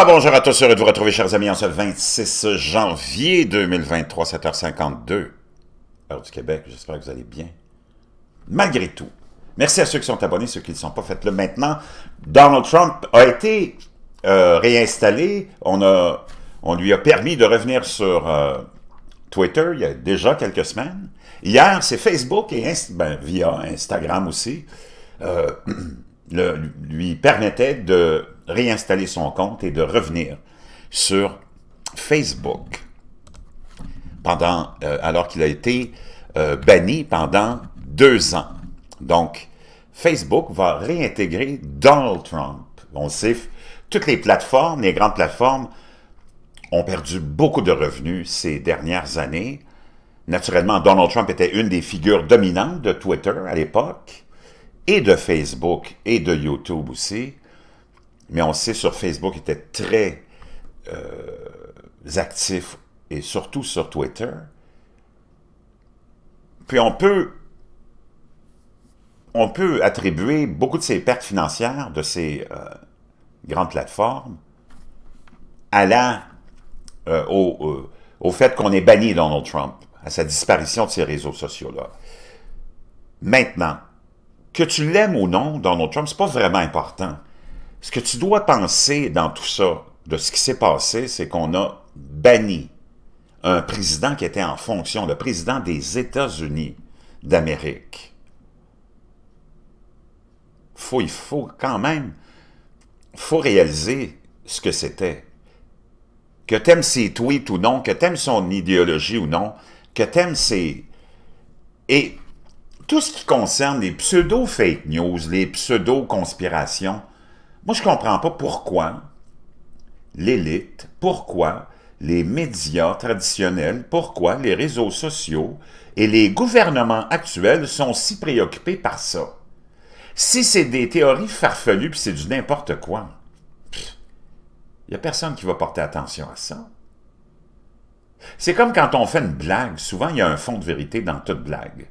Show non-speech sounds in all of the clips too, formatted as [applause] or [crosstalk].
Ah, bonjour à tous, heureux de vous retrouver, chers amis, en ce 26 janvier 2023, 7h52, heure du Québec. J'espère que vous allez bien. Malgré tout, merci à ceux qui sont abonnés, ceux qui ne sont pas. Faites-le maintenant. Donald Trump a été euh, réinstallé. On, a, on lui a permis de revenir sur euh, Twitter il y a déjà quelques semaines. Hier, c'est Facebook et ben, via Instagram aussi. Euh, [clears throat] lui permettait de réinstaller son compte et de revenir sur Facebook pendant, euh, alors qu'il a été euh, banni pendant deux ans. Donc, Facebook va réintégrer Donald Trump. On sait, toutes les plateformes, les grandes plateformes, ont perdu beaucoup de revenus ces dernières années. Naturellement, Donald Trump était une des figures dominantes de Twitter à l'époque, et de Facebook, et de YouTube aussi mais on sait sur Facebook, il était très euh, actif et surtout sur Twitter. Puis on peut, on peut attribuer beaucoup de ces pertes financières de ces euh, grandes plateformes à euh, au, fait qu'on ait banni Donald Trump, à sa disparition de ces réseaux sociaux-là. Maintenant, que tu l'aimes ou non, Donald Trump, c'est pas vraiment important. Ce que tu dois penser dans tout ça, de ce qui s'est passé, c'est qu'on a banni un président qui était en fonction, le président des États-Unis d'Amérique. il faut quand même, faut réaliser ce que c'était. Que t'aimes ses tweets ou non, que t'aimes son idéologie ou non, que t'aimes ses... Et tout ce qui concerne les pseudo-fake news, les pseudo-conspirations, moi, je comprends pas pourquoi l'élite, pourquoi les médias traditionnels, pourquoi les réseaux sociaux et les gouvernements actuels sont si préoccupés par ça. Si c'est des théories farfelues puis c'est du n'importe quoi, il n'y a personne qui va porter attention à ça. C'est comme quand on fait une blague, souvent il y a un fond de vérité dans toute blague.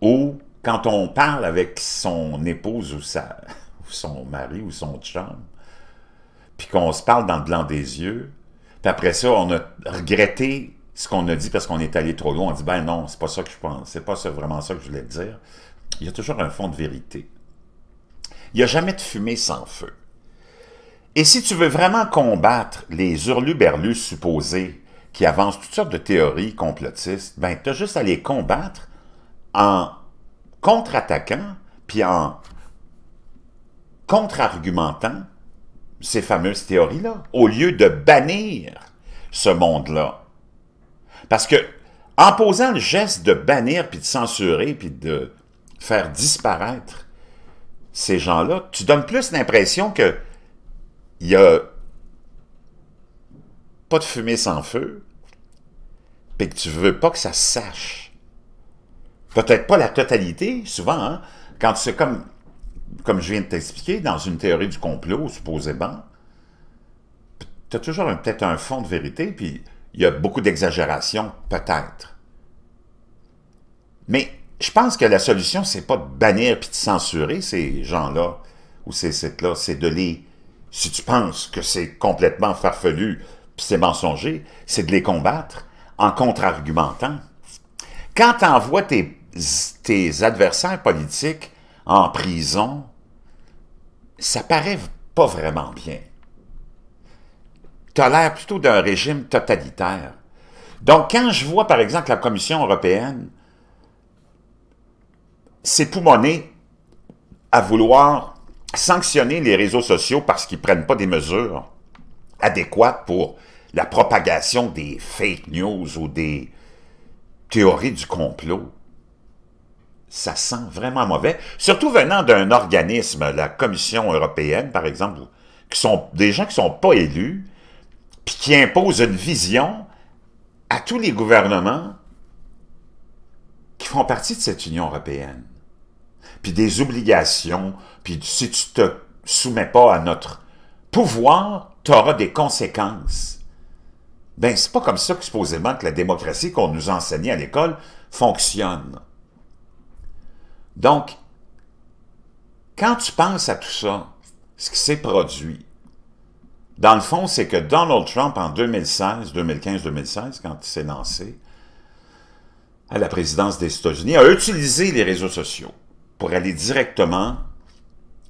Ou quand on parle avec son épouse ou sa, son mari ou son chum, puis qu'on se parle dans le blanc des yeux, puis après ça, on a regretté ce qu'on a dit parce qu'on est allé trop loin. On dit, ben non, c'est pas ça que je pense, c'est pas vraiment ça que je voulais te dire. Il y a toujours un fond de vérité. Il n'y a jamais de fumée sans feu. Et si tu veux vraiment combattre les hurlus-berlus supposés qui avancent toutes sortes de théories complotistes, ben tu as juste à les combattre en contre-attaquant, puis en contre-argumentant ces fameuses théories-là, au lieu de bannir ce monde-là. Parce que, en posant le geste de bannir, puis de censurer, puis de faire disparaître ces gens-là, tu donnes plus l'impression que il a pas de fumée sans feu, puis que tu veux pas que ça sache. Peut-être pas la totalité, souvent, hein, quand c'est comme comme je viens de t'expliquer, dans une théorie du complot, supposément, tu as toujours peut-être un fond de vérité, puis il y a beaucoup d'exagération, peut-être. Mais je pense que la solution, c'est pas de bannir puis de censurer ces gens-là ou ces sites-là, c'est de les... Si tu penses que c'est complètement farfelu puis c'est mensonger, c'est de les combattre en contre-argumentant. Quand tu envoies tes adversaires politiques en prison, ça paraît pas vraiment bien. Tolère l'air plutôt d'un régime totalitaire. Donc, quand je vois, par exemple, la Commission européenne s'époumoner à vouloir sanctionner les réseaux sociaux parce qu'ils ne prennent pas des mesures adéquates pour la propagation des fake news ou des théories du complot, ça sent vraiment mauvais, surtout venant d'un organisme, la Commission européenne, par exemple, qui sont des gens qui ne sont pas élus, puis qui imposent une vision à tous les gouvernements qui font partie de cette Union européenne. Puis des obligations, puis si tu ne te soumets pas à notre pouvoir, tu auras des conséquences. Ben, c'est pas comme ça que supposément que la démocratie qu'on nous enseignait à l'école fonctionne. Donc, quand tu penses à tout ça, ce qui s'est produit, dans le fond, c'est que Donald Trump, en 2016, 2015-2016, quand il s'est lancé à la présidence des États-Unis, a utilisé les réseaux sociaux pour aller directement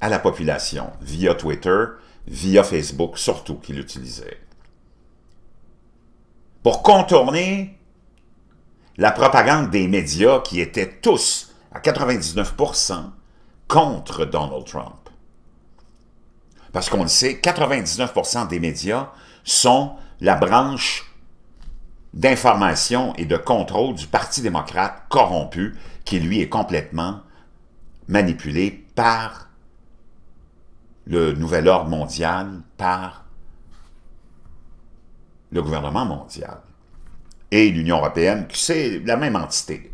à la population, via Twitter, via Facebook, surtout qu'il utilisait, pour contourner la propagande des médias qui étaient tous à 99% contre Donald Trump. Parce qu'on le sait, 99% des médias sont la branche d'information et de contrôle du Parti démocrate corrompu qui, lui, est complètement manipulé par le nouvel ordre mondial, par le gouvernement mondial et l'Union européenne, qui c'est la même entité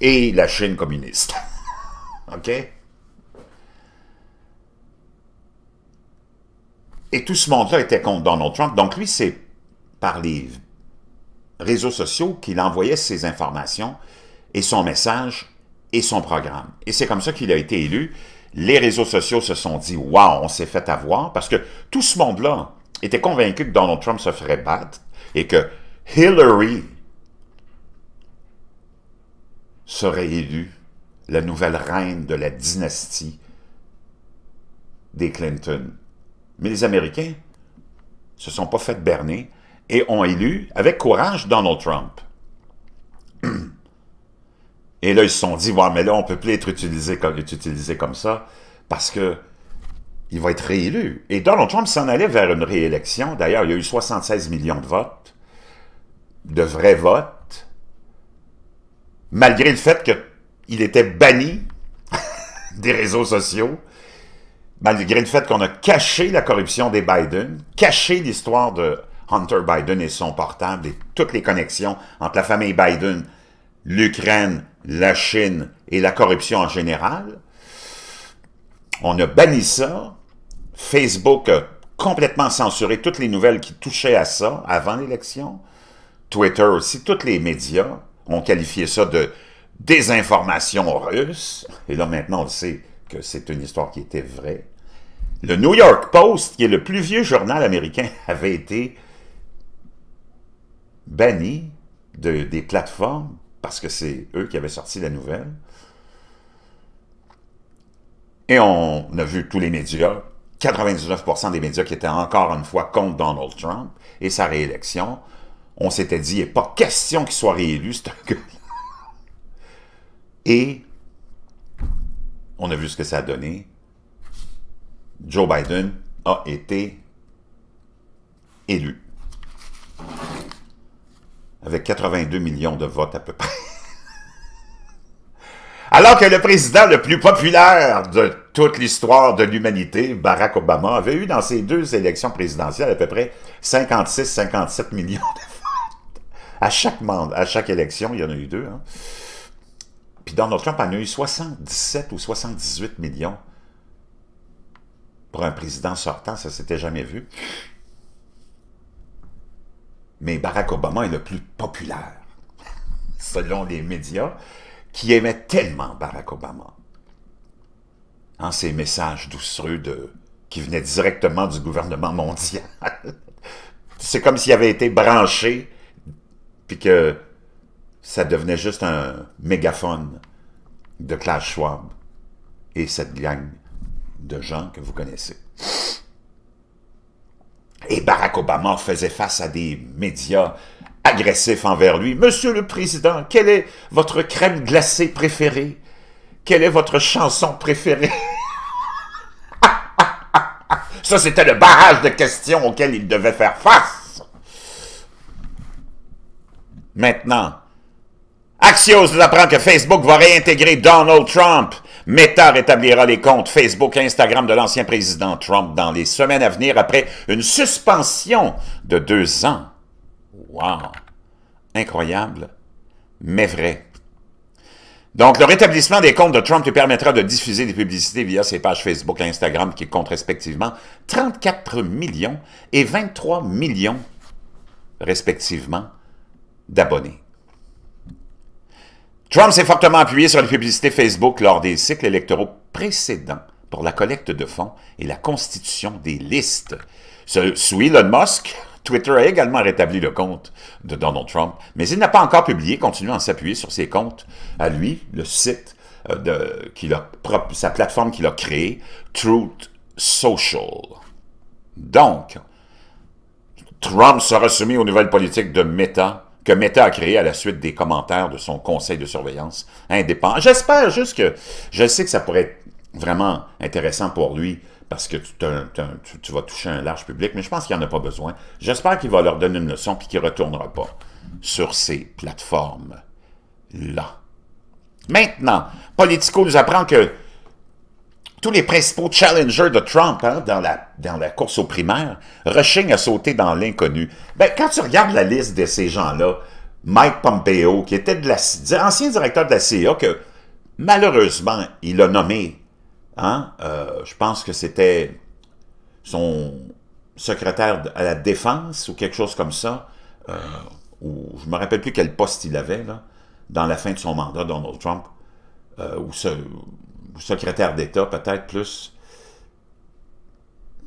et la Chine communiste. [laughs] OK? Et tout ce monde-là était contre Donald Trump. Donc, lui, c'est par les réseaux sociaux qu'il envoyait ses informations et son message et son programme. Et c'est comme ça qu'il a été élu. Les réseaux sociaux se sont dit « Wow, on s'est fait avoir » parce que tout ce monde-là était convaincu que Donald Trump se ferait battre et que Hillary serait élue la nouvelle reine de la dynastie des Clinton. Mais les Américains se sont pas fait berner et ont élu avec courage Donald Trump. [clears throat] Et là, ils se sont dit, mais là, on ne peut plus être utilisé comme, utilisé comme ça parce que il va être réélu. Et Donald Trump s'en allait vers une réélection. D'ailleurs, il y a eu 76 millions de votes, de vrais votes malgré le fait qu'il était banni [laughs] des réseaux sociaux, malgré le fait qu'on a caché la corruption des Biden, caché l'histoire de Hunter Biden et son portable et toutes les connexions entre la famille Biden, l'Ukraine, la Chine et la corruption en général. On a banni ça. Facebook a complètement censuré toutes les nouvelles qui touchaient à ça avant l'élection. Twitter aussi, tous les médias on qualifiait ça de désinformation russe. Et là, maintenant, on sait que c'est une histoire qui était vraie. Le New York Post, qui est le plus vieux journal américain, [laughs] avait été banni de, des plateformes parce que c'est eux qui avaient sorti la nouvelle. Et on a vu tous les médias, 99% des médias qui étaient encore une fois contre Donald Trump et sa réélection on s'était dit, il pas question qu'il soit réélu, c'est un gars. Et on a vu ce que ça a donné. Joe Biden a été élu. Avec 82 millions de votes à peu près. [laughs] Alors que le président le plus populaire de toute l'histoire de l'humanité, Barack Obama, avait eu dans ses deux élections présidentielles à peu près 56-57 millions de à chaque à chaque élection, il y en a eu deux. Hein. Puis Donald Trump en a eu 77 ou 78 millions pour un président sortant, ça s'était jamais vu. Mais Barack Obama est le plus populaire, [laughs] selon les médias, qui aimait tellement Barack Obama. En ces messages doucereux de, qui venaient directement du gouvernement mondial. [laughs] C'est comme s'il avait été branché puis que ça devenait juste un mégaphone de Clash Schwab et cette gang de gens que vous connaissez. Et Barack Obama faisait face à des médias agressifs envers lui. « Monsieur le Président, quelle est votre crème glacée préférée? Quelle est votre chanson préférée? [laughs] » Ça, c'était le barrage de questions auxquelles il devait faire face maintenant. Axios nous apprend que Facebook va réintégrer Donald Trump. Meta rétablira les comptes Facebook et Instagram de l'ancien président Trump dans les semaines à venir après une suspension de deux ans. Wow! Incroyable, mais vrai. Donc, le rétablissement des comptes de Trump lui permettra de diffuser des publicités via ses pages Facebook et Instagram qui comptent respectivement 34 millions et 23 millions respectivement d'abonnés. Trump s'est fortement appuyé sur les publicités Facebook lors des cycles électoraux précédents pour la collecte de fonds et la constitution des listes. Sous Elon Musk, Twitter a également rétabli le compte de Donald Trump, mais il n'a pas encore publié, continuant à s'appuyer sur ses comptes à lui, le site euh, de sa plateforme qu'il a créée, Truth Social. Donc, Trump sera soumis aux nouvelles politiques de Meta, que Meta a créé à la suite des commentaires de son conseil de surveillance indépendant. J'espère juste que, je sais que ça pourrait être vraiment intéressant pour lui parce que tu, vas toucher un large public, mais je pense qu'il n'en en a pas besoin. J'espère qu'il va leur donner une leçon puis qu'il ne retournera pas sur ces plateformes-là. Maintenant, Politico nous apprend que tous les principaux challengers de Trump hein, dans, la, dans la course aux primaires, Rushing a sauter dans l'inconnu. Ben, quand tu regardes la liste de ces gens-là, Mike Pompeo, qui était de la, ancien directeur de la CIA, que malheureusement, il a nommé, hein, euh, je pense que c'était son secrétaire à la défense ou quelque chose comme ça, euh, ou je me rappelle plus quel poste il avait là, dans la fin de son mandat, Donald Trump, euh, ou ce secrétaire d'État, peut-être plus.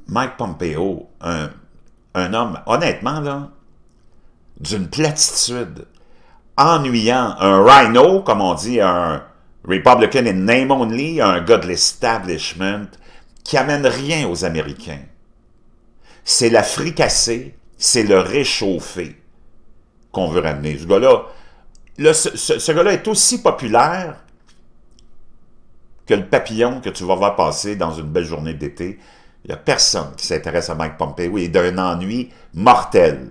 Mike Pompeo, un, homme, honnêtement, là, d'une platitude, ennuyant, un rhino, comme on dit, un Republican in name only, un gars de l'establishment, qui amène rien aux Américains. C'est la fricasser, c'est le réchauffé qu'on veut ramener. Ce gars-là, ce gars-là est aussi populaire que le papillon que tu vas voir passer dans une belle journée d'été, il n'y a personne qui s'intéresse à Mike Pompeo et d'un ennui mortel.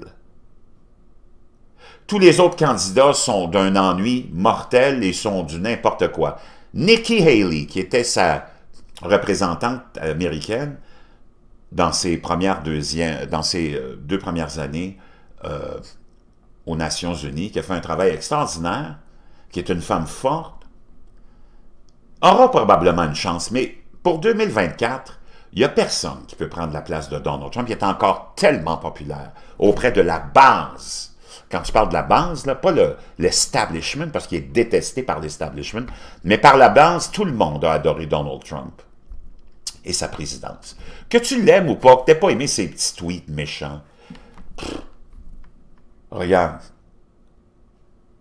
Tous les autres candidats sont d'un ennui mortel et sont du n'importe quoi. Nikki Haley, qui était sa représentante américaine dans ses, premières dans ses euh, deux premières années euh, aux Nations Unies, qui a fait un travail extraordinaire, qui est une femme forte, aura probablement une chance, mais pour 2024, il n'y a personne qui peut prendre la place de Donald Trump. Il est encore tellement populaire auprès de la base quand tu parles de la base, là, pas l'establishment, parce qu'il est détesté par l'establishment, mais par la base, tout le monde a adoré Donald Trump et sa présidence. Que tu l'aimes ou pas, que tu n'aies pas aimé ses petits tweets méchants, regarde,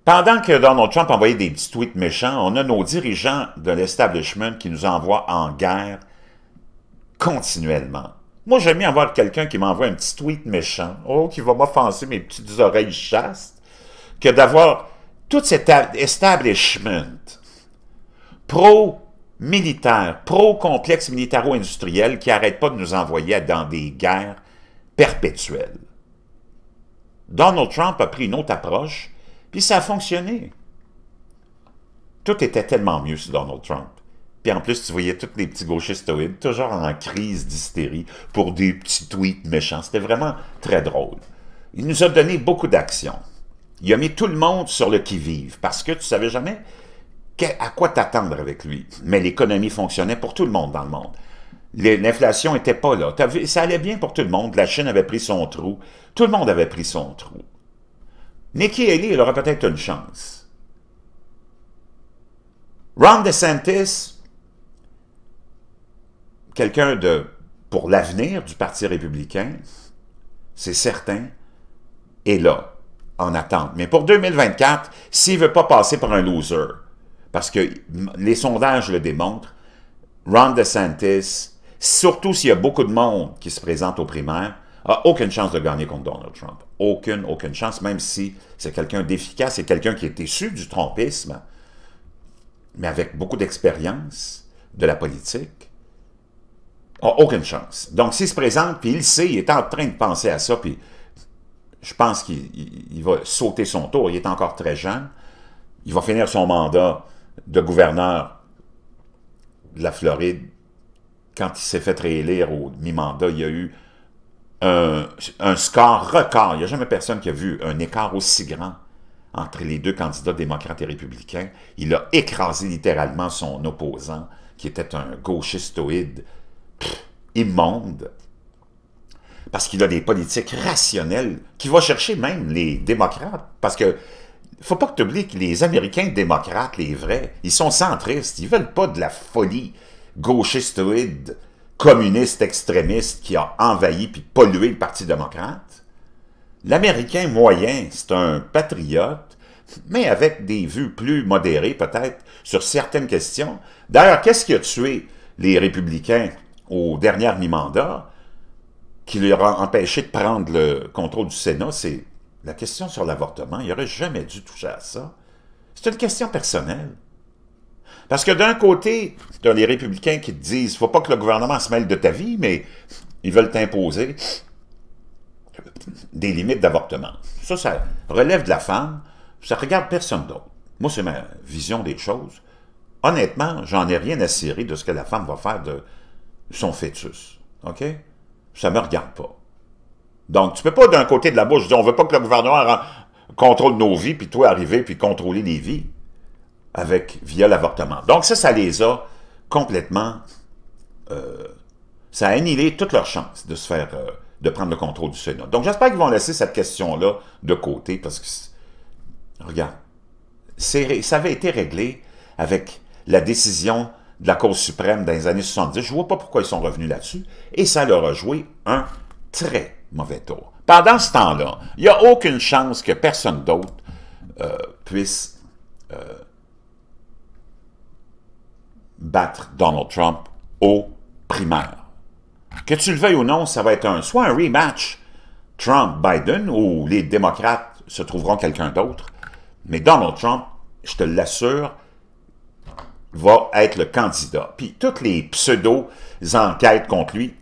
pendant que Donald Trump envoyait des petits tweets méchants, on a nos dirigeants de l'establishment qui nous envoient en guerre continuellement. Moi, j'aime bien avoir quelqu'un qui m'envoie un petit tweet méchant, oh, qui va m'offenser mes petites oreilles chastes, que d'avoir tout cet establishment pro-militaire, pro-complexe militaro-industriel qui n'arrête pas de nous envoyer dans des guerres perpétuelles. Donald Trump a pris une autre approche puis ça a fonctionné. Tout était tellement mieux sous Donald Trump. Puis en plus, tu voyais tous les petits gauchistoïdes toujours en crise d'hystérie pour des petits tweets méchants. C'était vraiment très drôle. Il nous a donné beaucoup d'actions. Il a mis tout le monde sur le qui-vive parce que tu savais jamais à quoi t'attendre avec lui. Mais l'économie fonctionnait pour tout le monde dans le monde. L'inflation n'était pas là. Ça allait bien pour tout le monde. La Chine avait pris son trou. Tout le monde avait pris son trou. Nikki Haley, il aura peut-être une chance. Ron DeSantis, quelqu'un de pour l'avenir du Parti républicain, c'est certain, est là, en attente. Mais pour 2024, s'il ne veut pas passer par un loser, parce que les sondages le démontrent, Ron DeSantis, surtout s'il y a beaucoup de monde qui se présente aux primaires, a aucune chance de gagner contre Donald Trump. Aucune, aucune chance, même si c'est quelqu'un d'efficace, c'est quelqu'un qui est issu du trompisme, mais avec beaucoup d'expérience de la politique, a aucune chance. Donc, s'il se présente, puis il sait, il est en train de penser à ça, puis je pense qu'il va sauter son tour, il est encore très jeune, il va finir son mandat de gouverneur de la Floride quand il s'est fait réélire au mi-mandat, il y a eu un, score record. Il n'y a jamais personne qui a vu un écart aussi grand entre les deux candidats démocrates et républicains. Il a écrasé littéralement son opposant, qui était un gauchistoïde immonde, parce qu'il a des politiques rationnelles, qui va chercher même les démocrates, parce que faut pas que tu oublies que les Américains démocrates, les vrais, ils sont centristes, ils veulent pas de la folie gauchistoïde, communiste extrémiste qui a envahi puis pollué le Parti démocrate. L'Américain moyen, c'est un patriote, mais avec des vues plus modérées peut-être sur certaines questions. D'ailleurs, qu'est-ce qui a tué les républicains au dernier mi-mandat, qui leur a empêché de prendre le contrôle du Sénat, c'est la question sur l'avortement. Il n'aurait jamais dû toucher à ça. C'est une question personnelle. Parce que d'un côté, c'est as les républicains qui te disent, faut pas que le gouvernement se mêle de ta vie, mais ils veulent t'imposer des limites d'avortement. Ça, ça relève de la femme, ça regarde personne d'autre. Moi, c'est ma vision des choses. Honnêtement, j'en ai rien à cirer de ce que la femme va faire de son fœtus. OK? Ça me regarde pas. Donc, tu peux pas d'un côté de la bouche dire, on veut pas que le gouvernement contrôle nos vies, puis toi arriver, puis contrôler les vies avec via l'avortement. Donc ça, ça les a complètement... Euh, ça a annihilé toute leur chance de se faire... Euh, de prendre le contrôle du Sénat. Donc j'espère qu'ils vont laisser cette question-là de côté parce que... Regarde, ça avait été réglé avec la décision de la Cour suprême dans les années 70. Je ne vois pas pourquoi ils sont revenus là-dessus. Et ça leur a joué un très mauvais tour. Pendant ce temps-là, il n'y a aucune chance que personne d'autre euh, puisse battre Donald Trump au primaire. Que tu le veuilles ou non, ça va être un, soit un rematch Trump-Biden, ou les démocrates se trouveront quelqu'un d'autre, mais Donald Trump, je te l'assure, va être le candidat. Puis toutes les pseudo-enquêtes contre lui,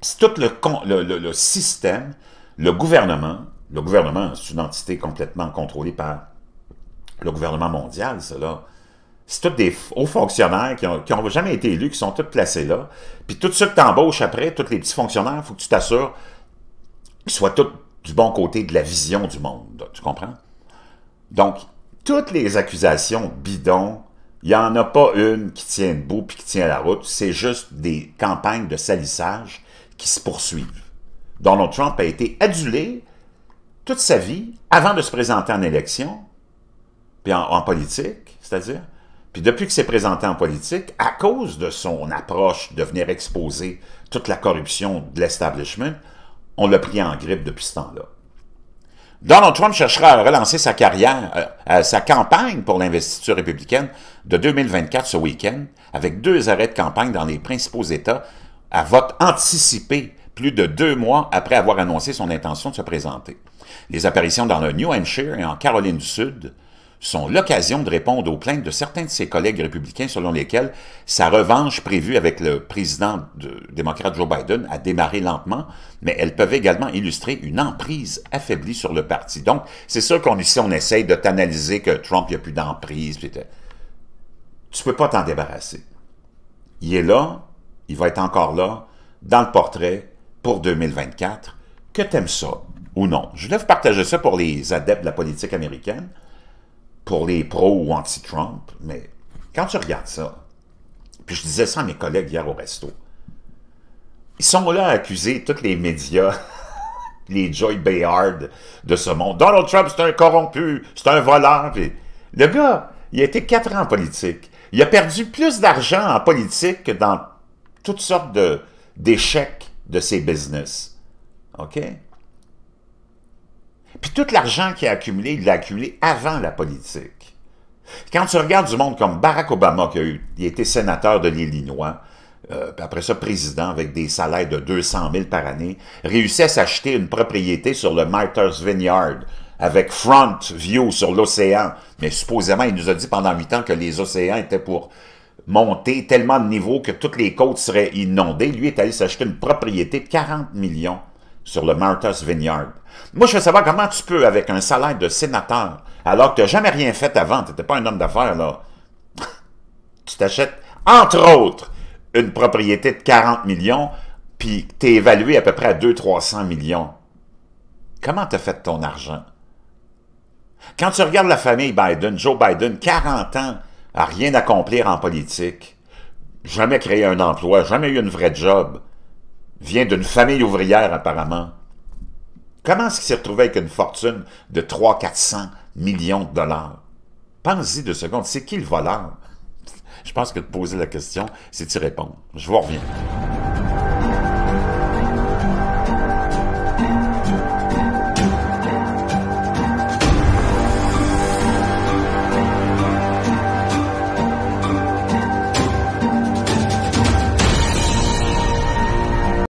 c'est tout le, le, système, le gouvernement, le gouvernement, c'est une entité complètement contrôlée par le gouvernement mondial, cela c'est tous des hauts fonctionnaires qui n'ont jamais été élus, qui sont tous placés là. Puis tout ceux que tu embauches après, tous les petits fonctionnaires, il faut que tu t'assures qu'ils soient tous du bon côté de la vision du monde. Tu comprends? Donc, toutes les accusations bidons, il n'y en a pas une qui tient debout puis qui tient la route. C'est juste des campagnes de salissage qui se poursuivent. Donald Trump a été adulé toute sa vie avant de se présenter en élection, puis en politique, c'est-à-dire. Puis depuis que s'est présenté en politique, à cause de son approche de venir exposer toute la corruption de l'establishment, on l'a pris en grippe depuis ce temps-là. Donald Trump cherchera à relancer sa carrière, euh, euh, sa campagne pour l'investiture républicaine de 2024 ce week-end, avec deux arrêts de campagne dans les principaux États à vote anticipé plus de deux mois après avoir annoncé son intention de se présenter. Les apparitions dans le New Hampshire et en Caroline du Sud sont l'occasion de répondre aux plaintes de certains de ses collègues républicains selon lesquels sa revanche prévue avec le président démocrate Joe Biden a démarré lentement, mais elles peuvent également illustrer une emprise affaiblie sur le parti. Donc, c'est sûr qu'on ici, on essaye de t'analyser que Trump, il a plus d'emprise. Tu peux pas t'en débarrasser. Il est là, il va être encore là, dans le portrait, pour 2024. Que t'aimes ça ou non? Je voulais partager ça pour les adeptes de la politique américaine pour les pros ou anti-Trump, mais quand tu regardes ça, puis je disais ça à mes collègues hier au resto, ils sont là à accuser tous les médias, [laughs] les Joy Bayard de ce monde. Donald Trump, c'est un corrompu, c'est un voleur. le gars, il a été quatre ans en politique. Il a perdu plus d'argent en politique que dans toutes sortes d'échecs de, de ses business. OK? Puis tout l'argent qu'il a accumulé, il l'a accumulé avant la politique. Quand tu regardes du monde comme Barack Obama, qui a eu, il sénateur de l'Illinois, euh, puis après ça, président avec des salaires de 200 000 par année, réussissait à s'acheter une propriété sur le Martyrs Vineyard avec front view sur l'océan. Mais supposément, il nous a dit pendant huit ans que les océans étaient pour monter tellement de niveau que toutes les côtes seraient inondées. Lui est allé s'acheter une propriété de 40 millions sur le Martha's Vineyard. Moi, je veux savoir comment tu peux, avec un salaire de sénateur, alors que tu n'as jamais rien fait avant, tu n'étais pas un homme d'affaires, là, [laughs] tu t'achètes, entre autres, une propriété de 40 millions, puis tu es évalué à peu près à 200-300 millions. Comment tu as fait ton argent? Quand tu regardes la famille Biden, Joe Biden, 40 ans à rien accomplir en politique, jamais créé un emploi, jamais eu une vraie job, vient d'une famille ouvrière apparemment. Comment est-ce qu'il s'est retrouvé avec une fortune de 300-400 millions de dollars? Pense-y deux secondes, c'est qui le voleur? Je pense que de poser la question, c'est d'y répondre. Je vous reviens.